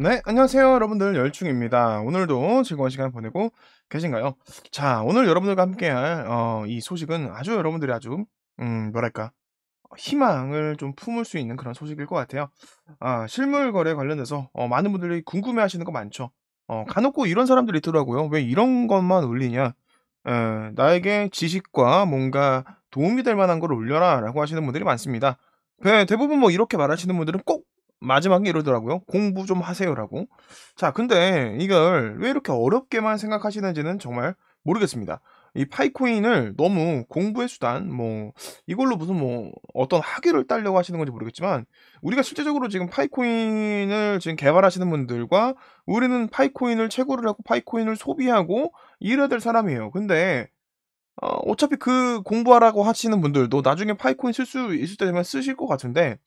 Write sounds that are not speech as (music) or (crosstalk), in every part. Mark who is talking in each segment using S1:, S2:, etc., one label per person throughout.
S1: 네, 안녕하세요 여러분들 열충입니다. 오늘도 즐거운 시간 보내고 계신가요? 자, 오늘 여러분들과 함께할 어, 이 소식은 아주 여러분들이 아주 음, 뭐랄까 어, 희망을 좀 품을 수 있는 그런 소식일 것 같아요. 아, 실물 거래 관련해서 어, 많은 분들이 궁금해하시는 거 많죠. 어, 간혹고 이런 사람들이 있더라고요. 왜 이런 것만 올리냐? 에, 나에게 지식과 뭔가 도움이 될 만한 걸 올려라라고 하시는 분들이 많습니다. 네, 대부분 뭐 이렇게 말하시는 분들은 꼭 마지막에 이러더라고요. 공부 좀 하세요라고. 자, 근데 이걸 왜 이렇게 어렵게만 생각하시는지는 정말 모르겠습니다. 이 파이코인을 너무 공부의 수단, 뭐, 이걸로 무슨 뭐, 어떤 학위를 따려고 하시는 건지 모르겠지만, 우리가 실제적으로 지금 파이코인을 지금 개발하시는 분들과 우리는 파이코인을 채굴을 하고 파이코인을 소비하고 이래야 될 사람이에요. 근데, 어, 어차피 그 공부하라고 하시는 분들도 나중에 파이코인 쓸 수 있을 때 되면 쓰실 것 같은데,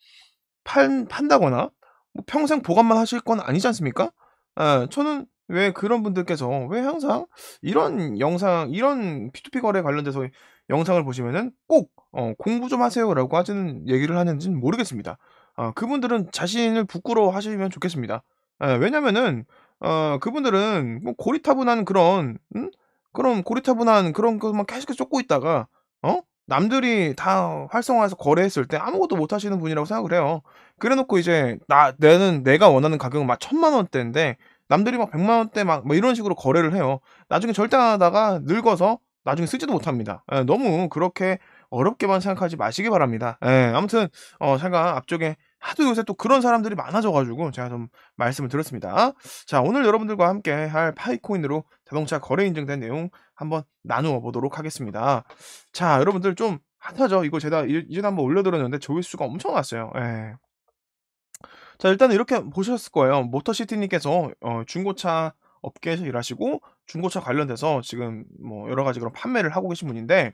S1: 판, 판다거나 뭐 평생 보관만 하실 건 아니지 않습니까? 에, 예, 저는 왜 그런 분들께서 왜 항상 이런 영상, 이런 P2P 거래 관련돼서 영상을 보시면은 꼭 어, 공부 좀 하세요라고 하시는 얘기를 하는지는 모르겠습니다. 아, 그분들은 자신을 부끄러워하시면 좋겠습니다. 에, 예, 왜냐면은 어, 그분들은 뭐 고리타분한 그런 음? 그런 고리타분한 그런 것만 계속 쫓고 있다가 어? 남들이 다 활성화해서 거래했을 때 아무것도 못 하시는 분이라고 생각을 해요. 그래놓고 이제 나 내는 내가 원하는 가격은 막 천만 원대인데 남들이 막 백만 원대 막 이런 식으로 거래를 해요. 나중에 절단하다가 늙어서 나중에 쓰지도 못합니다. 에, 예, 너무 그렇게 어렵게만 생각하지 마시기 바랍니다. 에, 예, 아무튼 어, 제가 앞쪽에 하도 요새 또 그런 사람들이 많아져가지고 제가 좀 말씀을 드렸습니다. 자, 오늘 여러분들과 함께 할 파이코인으로 자동차 거래 인증된 내용 한번 나누어 보도록 하겠습니다. 자, 여러분들 좀 핫하죠? 이거 제가 이전에 한번 올려드렸는데 조회수가 엄청 났어요. 예. 자, 일단 이렇게 보셨을 거예요. 모터시티님께서 어, 중고차 업계에서 일하시고 중고차 관련돼서 지금 뭐 여러 가지 그런 판매를 하고 계신 분인데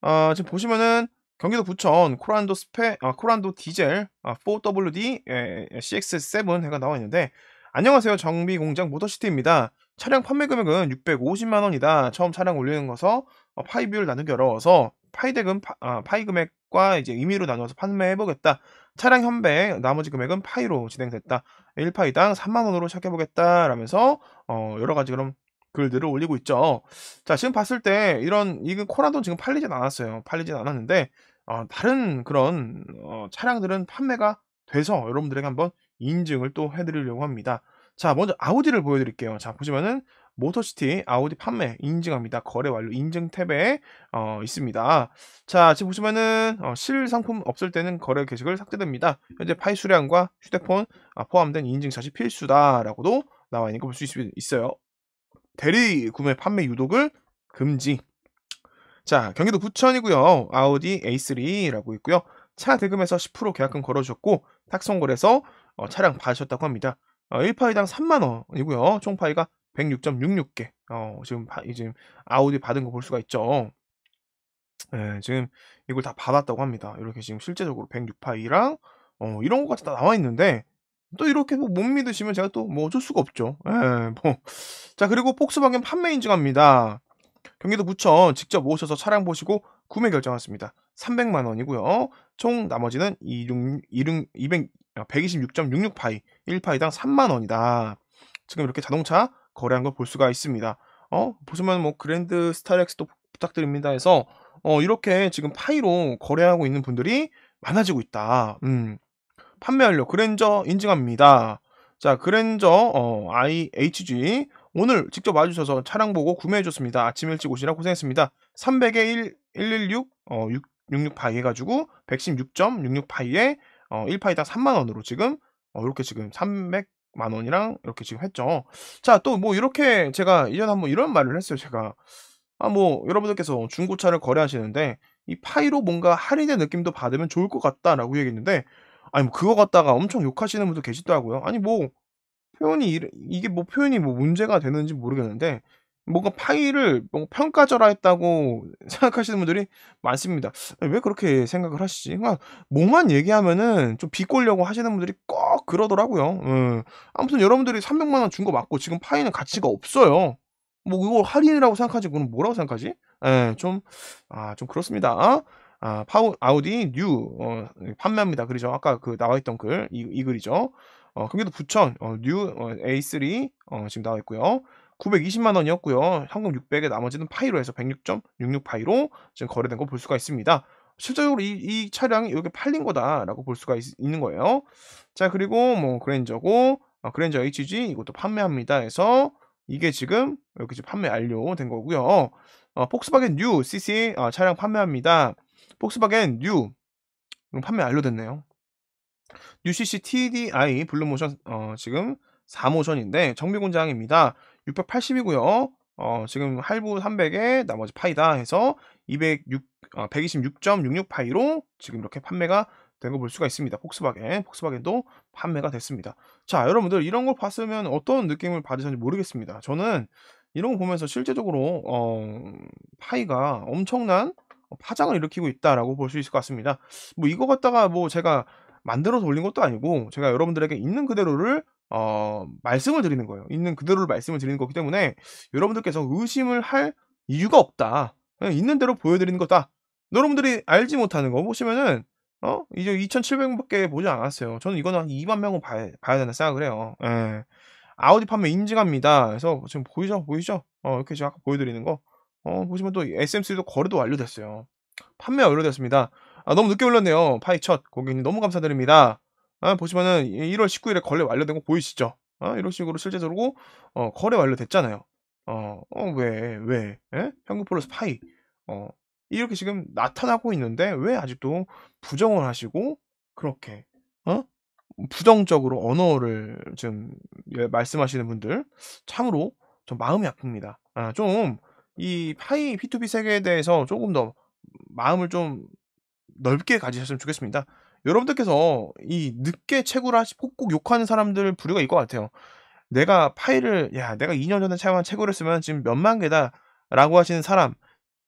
S1: 어, 지금 보시면은 경기도 부천 코란도 스페 아, 코란도 디젤 아, 4WD 예, CX7 예, 해가 나와 있는데 안녕하세요 정비 공장 모터시티입니다. 차량 판매 금액은 650만 원이다. 처음 차량 올리는 거서 어, 파이 비율 나누기 어려워서 파이 대금 파, 아, 파이 금액과 이제 임의로 나눠서 판매해 보겠다. 차량 현배 나머지 금액은 파이로 진행됐다. 1파이당 3만 원으로 시작해 보겠다. 라면서 어, 여러 가지 그런 글들을 올리고 있죠. 자, 지금 봤을 때 이런 이건 코란도 지금 팔리진 않았어요. 팔리진 않았는데 어 다른 그런 어 차량들은 판매가 돼서 여러분들에게 한번 인증을 또 해드리려고 합니다. 자, 먼저 아우디를 보여드릴게요. 자, 보시면은 모터시티 아우디 판매 인증합니다. 거래 완료 인증 탭에 어, 있습니다. 자, 지금 보시면은 어, 실상품 없을 때는 거래 게시글 삭제됩니다. 현재 파일 수량과 휴대폰 아, 포함된 인증샷이 필수다라고도 나와 있는 거 볼 수 있어요. 대리 구매 판매 유독을 금지. 자, 경기도 부천이고요. 아우디 A3라고 있고요. 차 대금에서 10% 계약금 걸어주셨고 탁송골에서 어, 차량 받으셨다고 합니다. 어, 1파이당 3만 원이고요. 총파이가 106.66개. 어, 지금 바, 지금 아우디 받은 거 볼 수가 있죠. 예, 지금 이걸 다 받았다고 합니다. 이렇게 지금 실제적으로 106파이랑 어, 이런 것까지 다 나와 있는데 또 이렇게 뭐못 믿으시면 제가 또뭐 어쩔 수가 없죠. 예, 뭐. 자, 그리고 폭스바겐 판매 인증합니다. 경기도 구청 직접 오셔서 차량 보시고 구매 결정하셨습니다. 300만 원이고요. 총 나머지는 26, 2 6 6 6파이 1파이당 3만 원이다. 지금 이렇게 자동차 거래한 걸 볼 수가 있습니다. 어, 보시면 뭐 그랜드 스타렉스도 부탁드립니다 해서 어, 이렇게 지금 파이로 거래하고 있는 분들이 많아지고 있다. 음. 판매연료 그랜저 인증합니다. 자, 그랜저 어, IHG 오늘 직접 와주셔서 차량 보고 구매해줬습니다. 아침 일찍 오시라 고생했습니다. 300에 1, 116, 어, 6, 66파이 해가지고 116.66파이에 어, 1파이당 3만원으로 지금 어, 이렇게 지금 300 만원이랑 이렇게 지금 했죠. 자, 또 뭐 이렇게 제가 이전에 한번 이런 말을 했어요. 제가 아, 뭐, 여러분들께서 중고차를 거래하시는데, 이 파이로 뭔가 할인의 느낌도 받으면 좋을 것 같다라고 얘기했는데, 아니, 뭐, 그거 갖다가 엄청 욕하시는 분도 계시더라고요. 아니, 뭐, 표현이 이게 뭐 표현이 뭐 문제가 되는지 모르겠는데 뭔가 파이를 뭔가 평가절하했다고 (laughs) 생각하시는 분들이 많습니다. 왜 그렇게 생각을 하시지? 그러니까 뭐만 얘기하면은 좀 비꼬려고 하시는 분들이 꼭 그러더라고요. 음. 아무튼 여러분들이 300만 원 준 거 맞고 지금 파이는 가치가 없어요. 뭐 이걸 할인이라고 생각하지? 그건 뭐라고 생각하지? 예, 좀, 아, 좀 그렇습니다. 아, 파우, 아우디 뉴 어, 판매합니다. 그러죠. 아까 그 나와있던 글, 이, 이 글이죠. 어, 경기도 부천 어, 뉴 어, A3 어, 지금 나와있고요. 920만 원이었고요. 현금 600에 나머지는 파이로 해서 106.66 파이로 지금 거래된 거 볼 수가 있습니다. 실제적으로 이, 이 차량이 여기 팔린 거다라고 볼 수가 있, 는 거예요. 자 그리고 뭐 그랜저고 어, 그랜저 HG 이것도 판매합니다. 해서 이게 지금 여기 지금 판매 완료된 거고요. 어, 폭스바겐 뉴 CC 어, 차량 판매합니다. 폭스바겐 뉴 판매 완료됐네요. 뉴 CC TDI 블루모션 어, 지금 4모션인데 정비공장입니다. 680이고요. 어, 지금 할부 300에 나머지 파이다 해서 206, 어, 126.66 파이로 지금 이렇게 판매가 된 거 볼 수가 있습니다. 폭스바겐, 폭스바겐도 판매가 됐습니다. 자, 여러분들 이런 걸 봤으면 어떤 느낌을 받으셨는지 모르겠습니다. 저는 이런 거 보면서 실제적으로 어, 파이가 엄청난 어, 파장을 일으키고 있다라고 볼 수 있을 것 같습니다. 뭐 이거 갖다가 뭐 제가 만들어서 올린 것도 아니고 제가 여러분들에게 있는 그대로를 어, 말씀을 드리는 거예요. 있는 그대로를 말씀을 드리는 거기 때문에 여러분들께서 의심을 할 이유가 없다. 그냥 있는 대로 보여드리는 거다. 여러분들이 알지 못하는 거 보시면은 어 이제 2,700명밖에 보지 않았어요. 저는 이거는 한 2만 명은 봐야, 봐야 된다 생각을 해요. 예. 아우디 판매 인증합니다. 그래서 지금 보이죠? 보이죠? 어, 이렇게 제가 아까 보여드리는 거 어, 보시면 또 SM3도 거래도 완료됐어요. 판매 완료됐습니다. 아, 너무 늦게 올렸네요. 파이 첫 고객님 너무 감사드립니다. 아, 보시면은 1월 19일에 거래 완료된 거 보이시죠? 아, 이런 식으로 실제적으로 어, 거래 완료됐잖아요. 어, 어, 왜, 왜, 예? 현금 플러스 파이. 어, 이렇게 지금 나타나고 있는데 왜 아직도 부정을 하시고 그렇게 어? 부정적으로 언어를 지금 예, 말씀하시는 분들 참으로 좀 마음이 아픕니다. 아, 좀이 파이 P2P 세계에 대해서 조금 더 마음을 좀 넓게 가지셨으면 좋겠습니다. 여러분들께서 이 늦게 채굴을 하시, 고꼭 욕하는 사람들 부류가 있을 것 같아요. 내가 파이를 야, 내가 2년 전에 채굴한 채굴을 쓰면 지금 몇만 개다. 라고 하시는 사람.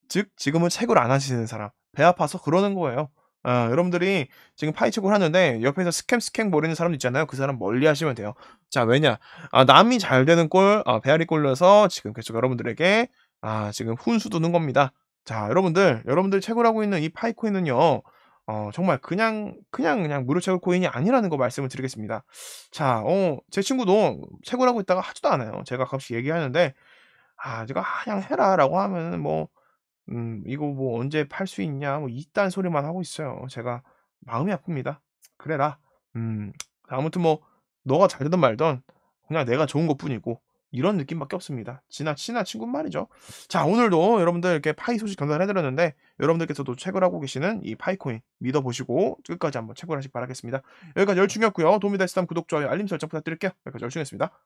S1: 즉, 지금은 채굴 안 하시는 사람. 배 아파서 그러는 거예요. 아, 여러분들이 지금 파이 채굴 하는데 옆에서 스캠 스캠 버리는 사람 있잖아요. 그 사람 멀리 하시면 돼요. 자, 왜냐? 아, 남이 잘 되는 꼴, 아, 배앓이 꼴로서 지금 계속 여러분들에게 아, 지금 훈수 두는 겁니다. 자, 여러분들, 여러분들 채굴하고 있는 이 파이코인은요, 어, 정말 그냥, 그냥, 그냥 무료 채굴 코인이 아니라는 거 말씀을 드리겠습니다. 자, 어, 제 친구도 채굴하고 있다가 하지도 않아요. 제가 가끔씩 얘기하는데, 아, 제가 그냥 해라, 라고 하면은 뭐, 음, 이거 뭐 언제 팔 수 있냐, 뭐 이딴 소리만 하고 있어요. 제가 마음이 아픕니다. 그래라. 음, 아무튼 뭐, 너가 잘 되든 말든, 그냥 내가 좋은 것 뿐이고, 이런 느낌밖에 없습니다. 지나 친한 친구 말이죠. 자 오늘도 여러분들 이렇게 파이 소식 전달해 드렸는데 여러분들께서도 체크 하고 계시는 이 파이코인 믿어보시고 끝까지 한번 체크 하시기 바라겠습니다. 여기까지 열중이었고요. 도움이 되셨다면 구독, 좋아요, 알림 설정 부탁드릴게요. 여기까지 열중이었습니다.